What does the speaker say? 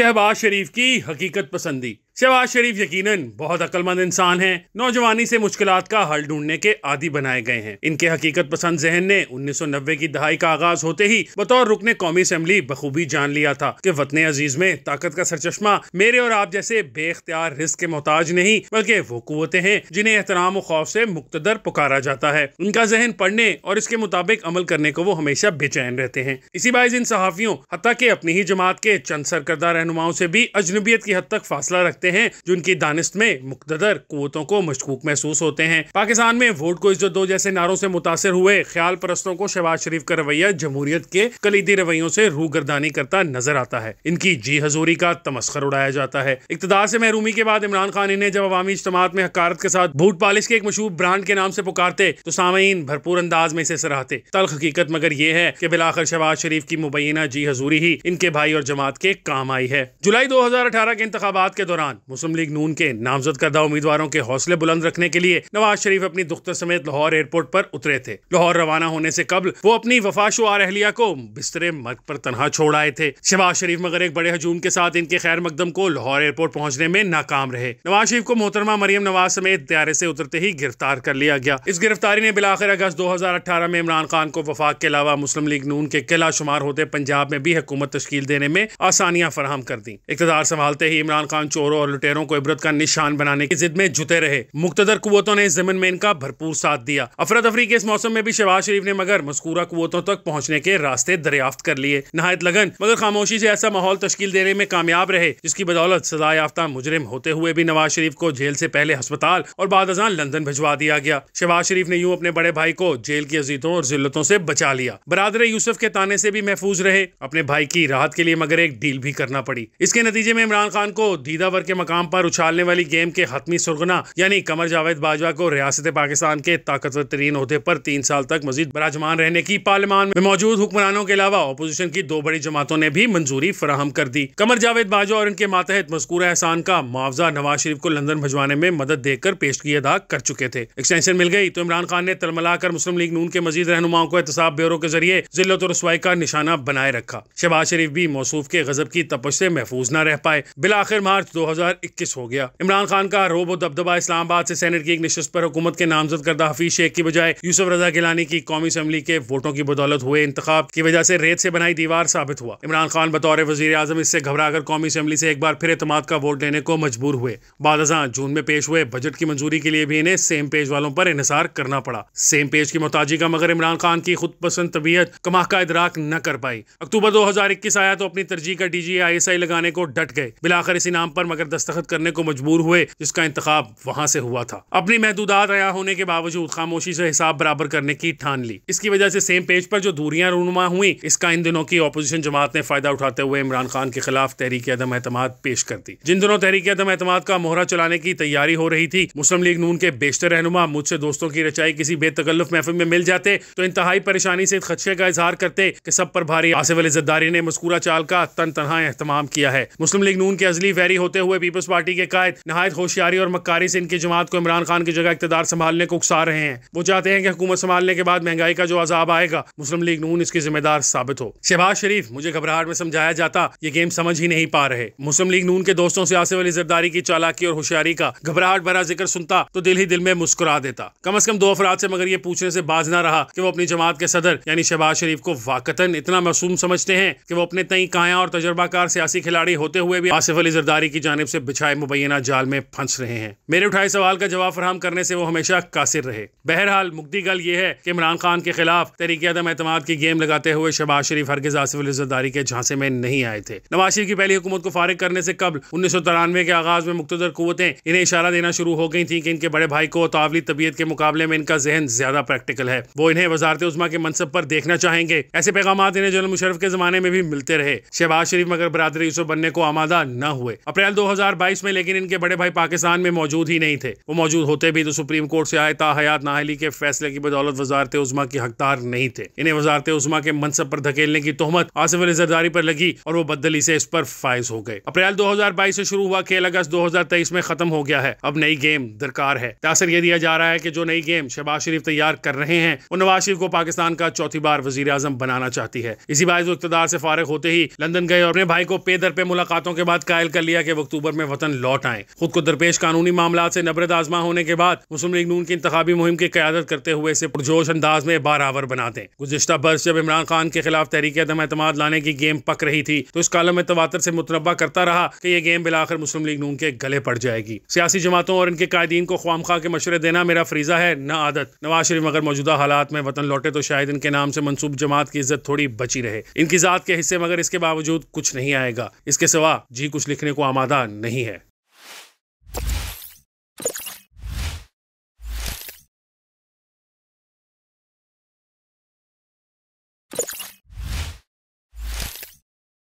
शहबाज शरीफ की हकीकत पसंदी शहबाज शरीफ यकीनन बहुत अक्लमंद इंसान हैं नौजवानी से मुश्किल का हल ढूंढने के आदि बनाए गए हैं इनके हकीकत पसंद जहन ने 1990 की दहाई का आगाज होते ही बतौर रुकने कौमी असम्बली बखूबी जान लिया था कि वतन अजीज में ताकत का सरचश्मा मेरे और आप जैसे बेख्तियार रिस्क के मोहताज नहीं बल्कि वो कुतें हैं जिन्हें एहतराम खौफ से मुख्तर पुकारा जाता है उनका जहन पढ़ने और इसके मुताबिक अमल करने को वो हमेशा बेचैन रहते हैं इसी बाइज इन सहाफ़ियों हती के अपनी ही जमात के चंद सरकर्दा रहनुमाओं से भी अजनबियत की हद तक फासला रखते करते हैं जो उनकी दानिस्त में मुख्तर कुतों को मशकूक महसूस होते हैं पाकिस्तान में वोट को इज्जत दो जैसे नारों से मुतासर हुए ख्याल परस्तों को शहबाज शरीफ का रवैया जमहूरियत के कलीदी रवैयों से गर्दानी करता नजर आता है इनकी जी हजूरी का तमस्कर उड़ाया जाता है इकतदार से महरूमी के बाद इमरान खान इन्हें जब अवामी इज्तम में हकारत के साथ बूट पालिश के एक मशहूर ब्रांड के नाम से पुकारते तो सामीन भरपूर अंदाज में इसे सराहते तल हकीकत मगर ये है कि बिलाखर शहबाज शरीफ की मुबैना जी हजूरी ही इनके भाई और जमात के काम आई है जुलाई दो हजार अठारह के इंतबात के दौरान मुस्लिम लीग नून के नामजद करदा उम्मीदवारों के हौसले बुलंद रखने के लिए नवाज शरीफ अपनी दुख्तर समेत लाहौर एयरपोर्ट पर उतरे थे लाहौर रवाना होने से कबल वो अपनी वफाशुआर अहलिया को बिस्तरे मर्ग पर तनहा छोड़ आए थे शहबाज शरीफ मगर एक बड़े हजूम के साथ इनके खैर मकदम को लाहौर एयरपोर्ट पहुँचने में नाकाम रहे नवाज शरीफ को मोहतरमा मरियम नवाज समेत दायरे ऐसी उतरते ही गिरफ्तार कर लिया गया इस गिरफ्तारी ने बिलाखिर अगस्त दो हजार अठारह में इमरान खान को वफाक के अलावा मुस्लिम लीग नून के किला शुमार होते पंजाब में भी हुकूमत तश्कील देने में आसानियाँ फराम कर दी इकतदार संभालते ही इमरान खान चोरों और लुटेरों को इबरत का निशान बनाने की जिद में जुटे रहे मुख्तर कुतों ने जमीन में इनका भरपूर साथ दिया अफरा तफरी के इस मौसम में भी शहबाज शरीफ ने मगर मस्कूरा कुतों तक पहुँचने के रास्ते दरियाफ्त कर लिए नहायत लगन मगर खामोशी ऐसी ऐसा माहौल तश्कील देने में कामयाब रहे जिसकी बदौलत सजा याफ्ता मुजरिम होते हुए भी नवाज शरीफ को जेल ऐसी पहले अस्पताल और बाद अजान लंदन भिजवा दिया गया शहबाज शरीफ ने यूँ अपने बड़े भाई को जेल की अजीतों और जिल्लतों से बचा लिया बरदर यूसुफ के ताने ऐसी भी महफूज रहे अपने भाई की राहत के लिए मगर एक डील भी करना पड़ी इसके नतीजे में इमरान खान को दीदावर के मकाम पर उछालने वाली गेम के हतमी सुरगना यानी कमर जावेद बाजवा को रियासत पाकिस्तान के ताकतवर तरीन अहदे पर तीन साल तक मजीद बराजमान रहने की पार्लियामान में मौजूद हुक्मरानों के अलावा अपोजिशन की दो बड़ी जमातों ने भी मंजूरी फराहम कर दी कमर जावेद बाजवा और इनके मातहत मजकूर एहसान का मुआवजा नवाज शरीफ को लंदन भजवाने में मदद देकर पेश की अदा कर चुके थे एक्सटेंशन मिल गई तो इमरान खान ने तलमला कर मुस्लिम लीग नून के मजीद रहनुमाओं को एहतसाब ब्यूरो के जरिए तो रसवाई का निशाना बनाए रखा शहबाज शरीफ भी मौसूफ के गजब की तपश से महफूज न रह पाए आखिर मार्च दो हजार 2021 हो गया इमरान खान का रोबो दबदबा इस्लामाबाद से सेनेट की एक नशस्त पर हुकूमत के नामजद करदा हफीज शेख की बजाय यूसुफ रजा गिलानी की कौमी असम्बली के वोटों की बदौलत हुए इंतब की वजह से रेत से बनाई दीवार साबित हुआ इमरान खान बतौर वजी आजम इससे कर कौमी असम्बली से एक बार फिर अतमाद का वोट लेने को मजबूर हुए बाद जून में पेश हुए बजट की मंजूरी के लिए भी इन्हें सेम पेज वालों पर इसार करना पड़ा सेम पेज की मोहताजी का मगर इमरान खान की खुद पसंद तबीयत कमा का इदराक न कर पाई अक्टूबर दो हजार इक्कीस आया तो अपनी तरजीह का D G I S I लगाने को डट गए बिलाकर इसी नाम पर मगर दस्तखत करने को मजबूर हुए जिसका इंतजाम वहाँ से हुआ था अपनी महदूदात रया होने के बावजूद खामोशी से हिसाब बराबर करने की ठान ली इसकी वजह से सेम पेज पर जो दूरियां रूनुमा हुई इसका इन दिनों की अपोजिशन जमात ने फायदा उठाते हुए इमरान खान के खिलाफ तहरीक अदम एतम पेश कर दी जिन दिनों तहरीक अदम एतम का मोहरा चलाने की तैयारी हो रही थी मुस्लिम लीग नून के बेशतर रहनुमा मुझसे दोस्तों की रचाई किसी बेतकल्लुफ महफिल में मिल जाते तो इंतहाई परेशानी से खदशे का इजहार करते कि सब पर भारी आसिफ अली जद्दारी ने मुस्कुरा चाल का तन तनहा एहतमाम किया है मुस्लिम लीग नून के अजली वैरी होते हुए में पीपल्स पार्टी के कायद नहायत होशियारी और मक्कारी से इनकी जमात को इमरान खान की जगह इकतदार संभालने को उकसा रहे हैं वो चाहते हैं कि हुकूमत संभालने के बाद महंगाई का जो अजाब आएगा मुस्लिम लीग नून इसकी जिम्मेदार साबित हो शहबाज शरीफ मुझे घबराहट में समझाया जाता ये गेम समझ ही नहीं पा रहे मुस्लिम लीग नून के दोस्तों से आसिफ अली जरदारी की चालाकी और होशियारी का घबराहट भरा जिक्र सुनता तो दिल ही दिल में मुस्कुरा देता कम अज कम दो अफराद से मगर ये पूछने से बाज ना रहा कि वो अपनी जमात के सदर यानी शहबाज शरीफ को वाकता इतना मासूम समझते हैं कि वो अपने तई काया और तजर्बाकार सियासी खिलाड़ी होते हुए भी आसिफ अली जरदारी की जानब से बिछाए मुबैना जाल में फंस रहे हैं मेरे उठाए सवाल का जवाब फराम करने से वो हमेशा कासिर रहे बहरहाल मुक्ति गल ये है कि इमरान खान के खिलाफ तरीके आदम एतम की गेम लगाते हुए शहबाज शरीफ हरगज आसिफ के झांसे में नहीं आए थे नवाज शरीफ की पहली हुकूमत को फारिग करने से कबल उन्नीस सौ तिरानवे के आगाज में मुख्तर कुतें इन्हें इशारा देना शुरू हो गई थी कि इनके बड़े भाई को तावली तबीयत के मुकाबले में इनका जहन ज्यादा प्रैक्टिकल है वो इन्हें वजारत उजमा के मनसब पर देखना चाहेंगे ऐसे पैगाम इन्हें जनरल मुशरफ के जमाने में भी मिलते रहे शहबाज शरीफ मगर बरदरी यूसुफ बनने को आमादा न हुए अप्रैल दो 2022 में लेकिन इनके बड़े भाई पाकिस्तान में मौजूद ही नहीं थे वो मौजूद होते भी तो सुप्रीम कोर्ट से आए हयात नाहली के फैसले की बदौलत वजारत उजमा की हकदार नहीं थे इन्हें वजारत उजमा के मनसब पर धकेलने की तोहमत आसिफ अली जरदारी पर लगी और वो बदली से इस पर फायज हो गए अप्रैल दो हजार बाईस से शुरू हुआ खेल अगस्त दो हजार तेईस में खत्म हो गया है अब नई गेम दरकार है तासर यह दिया जा रहा है की जो नई गेम शहबाज शरीफ तैयार कर रहे हैं वो नवाज शरीफ को पाकिस्तान का चौथी बार वजीर आजम बनाना चाहती है इसी बात वो इकतदार से फारग होते ही लंदन गए और अपने भाई को पे दर पे मुलाकातों के बाद कायल कर लिया कि वो अक्टूबर अक्टूबर में वतन लौट आए खुद को दरपेश कानूनी मामला से नबरद आजमा होने के बाद मुस्लिम लीग नून की इंतबी मुहिम की क्यादत करते हुए इसे पुरजोश अंदाज में बारावर बनाते गुजशत बर्स जब इमरान खान के खिलाफ तहरीक अदम एतम लाने की गेम पक रही थी तो इस कालम में तवातर से मुतनबा करता रहा कि यह गेम बिलाकर मुस्लिम लीग नून के गले पड़ जाएगी सियासी जमातों और इनके कायदीन को ख्वाम खा के मशरे देना मेरा फ्रीजा है न आदत नवाज शरीफ मगर मौजूदा हालात में वतन लौटे तो शायद इनके नाम से मनसूब जमात की इज्जत थोड़ी बची रहे इनकी जात के हिस्से मगर इसके बावजूद कुछ नहीं आएगा इसके सिवा जी कुछ लिखने को आमादा नहीं है